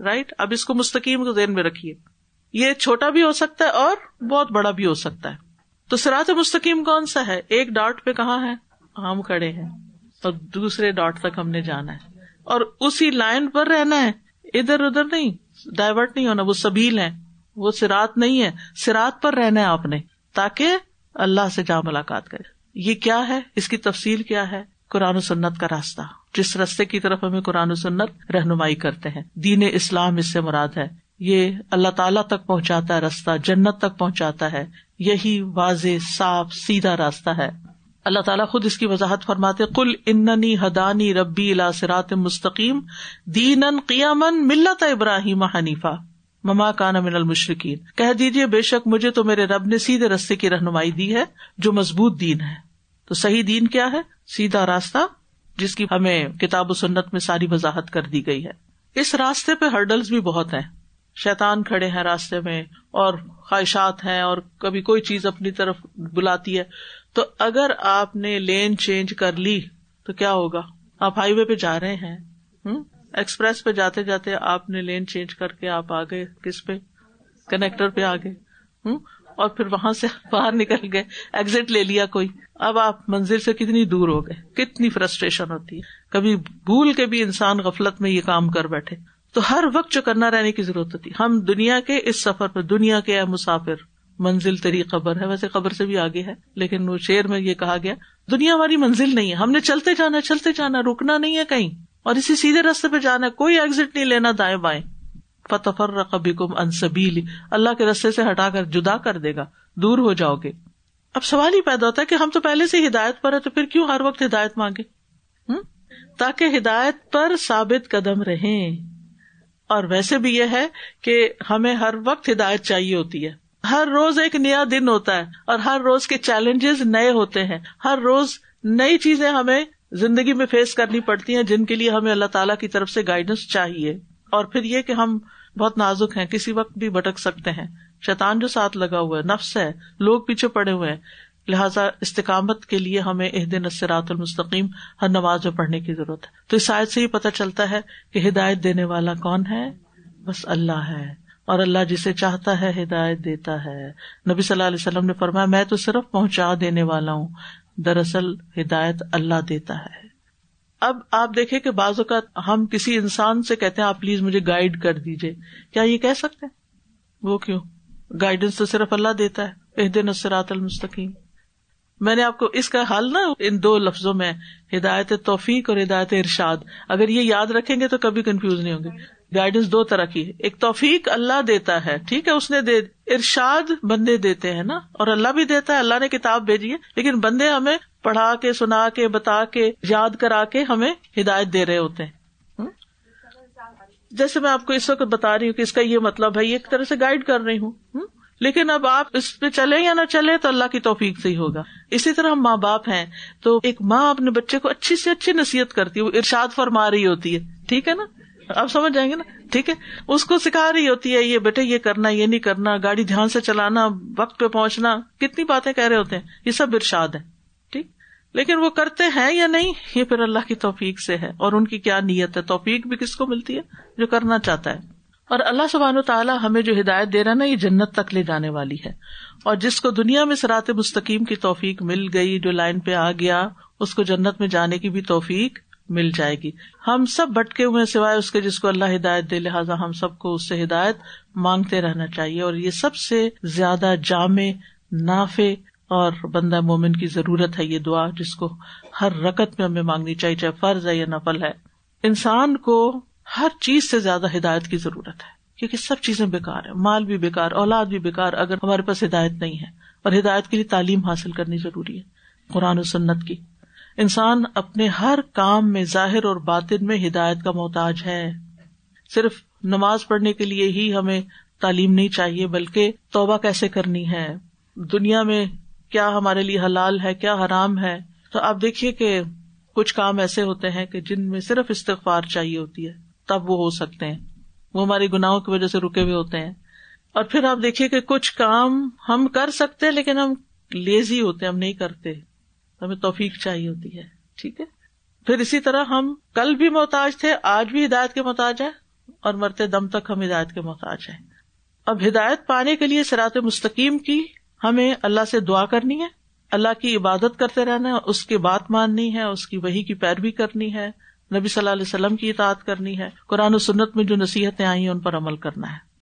Right अब इसको मुस्तकीम को जेन में रखिए ये छोटा भी हो सकता है और बहुत बड़ा भी हो सकता है तो सिरात मुस्तकीम कौन सा है एक डॉट पे कहा है हम खड़े हैं और दूसरे डॉट तक हमने जाना है और उसी लाइन पर रहना है इधर उधर नहीं डाइवर्ट नहीं होना वो सबील है वो सिरात नहीं है सिरात पर रहना है आपने ताकि अल्लाह से जा मुलाकात करे ये क्या है इसकी तफसील क्या है कुरान सन्नत का रास्ता जिस रस्ते की तरफ हमें कुरान सुन्नत रहनुमाई करते हैं दीन इस्लाम इससे मुराद है ये अल्लाह ताला तक पहुंचाता है रास्ता जन्नत तक पहुंचाता है यही वाज साफ सीधा रास्ता है अल्लाह ताला खुद इसकी वजाहत फरमाते कुल इन्ननी हदानी रब्बी इला मुस्तकीम दीन कियामन मिल्लत इब्राहिम हनीफा ममा काना मिनल मुशरकिन कह दीजिए बेशक मुझे तो मेरे रब ने सीधे रस्ते की रहनुमाई दी है जो मजबूत दीन है तो सही दीन क्या है सीधा रास्ता जिसकी हमें किताब सुन्नत में सारी वजाहत कर दी गई है इस रास्ते पे हर्डल्स भी बहुत हैं शैतान खड़े हैं रास्ते में और ख्वाहिशात हैं और कभी कोई चीज अपनी तरफ बुलाती है तो अगर आपने लेन चेंज कर ली तो क्या होगा आप हाईवे पे जा रहे हैं हम्म? एक्सप्रेस पे जाते जाते आपने लेन चेंज करके आप आगे किस पे कनेक्टर पे आगे और फिर वहां से बाहर निकल गए एग्जिट ले लिया कोई अब आप मंजिल से कितनी दूर हो गए कितनी फ्रस्ट्रेशन होती है कभी भूल के भी इंसान गफलत में ये काम कर बैठे तो हर वक्त जो करना रहने की जरूरत होती हम दुनिया के इस सफर पर दुनिया के है मुसाफिर मंजिल तेरी खबर है वैसे खबर से भी आगे है लेकिन वो शेर में ये कहा गया दुनिया हमारी मंजिल नहीं है हमने चलते जाना चलते जाना रुकना नहीं है कहीं और इसी सीधे रास्ते पे जाना कोई एग्जिट नहीं लेना दाएं बाएं फतफर रकबिकुम अनसबीली अल्लाह के रस्ते से हटाकर जुदा कर देगा दूर हो जाओगे अब सवाल ही पैदा होता है कि हम तो पहले से हिदायत पर है तो फिर क्यों हर वक्त हिदायत मांगे हुँ? ताकि हिदायत पर साबित कदम रहें और वैसे भी यह है कि हमें हर वक्त हिदायत चाहिए होती है हर रोज एक नया दिन होता है और हर रोज के चैलेंजेस नए होते हैं हर रोज नई चीजें हमें जिंदगी में फेस करनी पड़ती हैं जिनके लिए हमें अल्लाह ताला की तरफ से गाइडेंस चाहिए और फिर ये कि हम बहुत नाजुक हैं किसी वक्त भी भटक सकते हैं शैतान जो साथ लगा हुआ है नफ्स है लोग पीछे पड़े हुए हैं लिहाजा इस्तकामत के लिए हमें एह दिन मुस्तकीम हर नमाज में पढ़ने की जरूरत है तो इस शायद से ही पता चलता है कि हिदायत देने वाला कौन है बस अल्लाह है और अल्लाह जिसे चाहता है हिदायत देता है नबी सल्लल्लाहु अलैहि ने फरमाया मैं तो सिर्फ पहुंचा देने वाला हूँ दरअसल हिदायत अल्लाह देता है अब आप देखे कि बाज अवत हम किसी इंसान से कहते हैं आप प्लीज मुझे गाइड कर दीजिए क्या ये कह सकते हैं वो क्यों गाइडेंस तो सिर्फ अल्लाह देता है एहदे नसरात मैंने आपको इसका हाल ना इन दो लफ्जों में हिदायत तोफीक और हिदायत इरशाद अगर ये याद रखेंगे तो कभी कंफ्यूज नहीं होंगे गाइडेंस दो तरह की एक तोफीक अल्लाह देता है ठीक है उसने दे इरशाद बंदे देते हैं ना और अल्लाह भी देता है अल्लाह ने किताब भेजी है लेकिन बंदे हमें पढ़ा के सुना के बता के याद करा के हमें हिदायत दे रहे होते हैं जैसे मैं आपको इस वक्त बता रही हूँ कि इसका ये मतलब है ये एक तरह से गाइड कर रही हूँ लेकिन अब आप इस पे चले या ना चले तो अल्लाह की तोफीक से ही होगा इसी तरह हम माँ बाप हैं तो एक माँ अपने बच्चे को अच्छी से अच्छी नसीहत करती है वो इर्शाद फरमा रही होती है ठीक है ना आप समझ जाएंगे ना ठीक है उसको सिखा रही होती है ये बेटे ये करना ये नहीं करना गाड़ी ध्यान से चलाना वक्त पे पहुंचना कितनी बातें कह रहे होते हैं ये सब इर्शाद है ठीक लेकिन वो करते हैं या नहीं ये फिर अल्लाह की तोफीक से है और उनकी क्या नीयत है तोफीक भी किसको मिलती है जो करना चाहता है और अल्लाह सुबहान तला हमें जो हिदायत दे रहा ना ये जन्नत तक ले जाने वाली है और जिसको दुनिया में सरात मुस्तकीम की तोफीक मिल गई जो लाइन पे आ गया उसको जन्नत में जाने की भी तोफीक मिल जाएगी हम सब भटके हुए सिवाय उसके जिसको अल्लाह हिदायत दे लिहाजा हम सबको उससे हिदायत मांगते रहना चाहिए और ये सबसे ज्यादा जामे नाफे और बंदा मोमिन की जरूरत है ये दुआ जिसको हर रकत में हमें मांगनी चाहिए चाहे फर्ज है या नफल है इंसान को हर चीज से ज्यादा हिदायत की जरूरत है क्योंकि सब चीजें बेकार है माल भी बेकार औलाद भी बेकार अगर हमारे पास हिदायत नहीं है और हिदायत के लिए तालीम हासिल करनी जरूरी है कुरान सन्नत की इंसान अपने हर काम में जाहिर और बातिन में हिदायत का मोहताज है सिर्फ नमाज पढ़ने के लिए ही हमें तालीम नहीं चाहिए बल्कि तोबा कैसे करनी है दुनिया में क्या हमारे लिए हलाल है क्या हराम है तो आप देखिए कि कुछ काम ऐसे होते हैं कि जिनमें सिर्फ इस्तफार चाहिए होती है तब वो हो सकते हैं वो हमारे गुनाहों की वजह से रुके हुए होते हैं और फिर आप देखिए कि कुछ काम हम कर सकते हैं लेकिन हम लेजी होते हैं हम नहीं करते हमें तोफीक चाहिए होती है ठीक है फिर इसी तरह हम कल भी मोहताज थे आज भी हिदायत के मोहताज है और मरते दम तक हम हिदायत के मोहताज हैं अब हिदायत पाने के लिए सरात मुस्तकीम की हमें अल्लाह से दुआ करनी है अल्लाह की इबादत करते रहना है उसकी बात माननी है उसकी वही की पैरवी करनी है नबी सल्लल्लाहु अलैहि वसल्लम की इतात करनी है कुरान और सुन्नत में जो नसीहतें आई हैं उन पर अमल करना है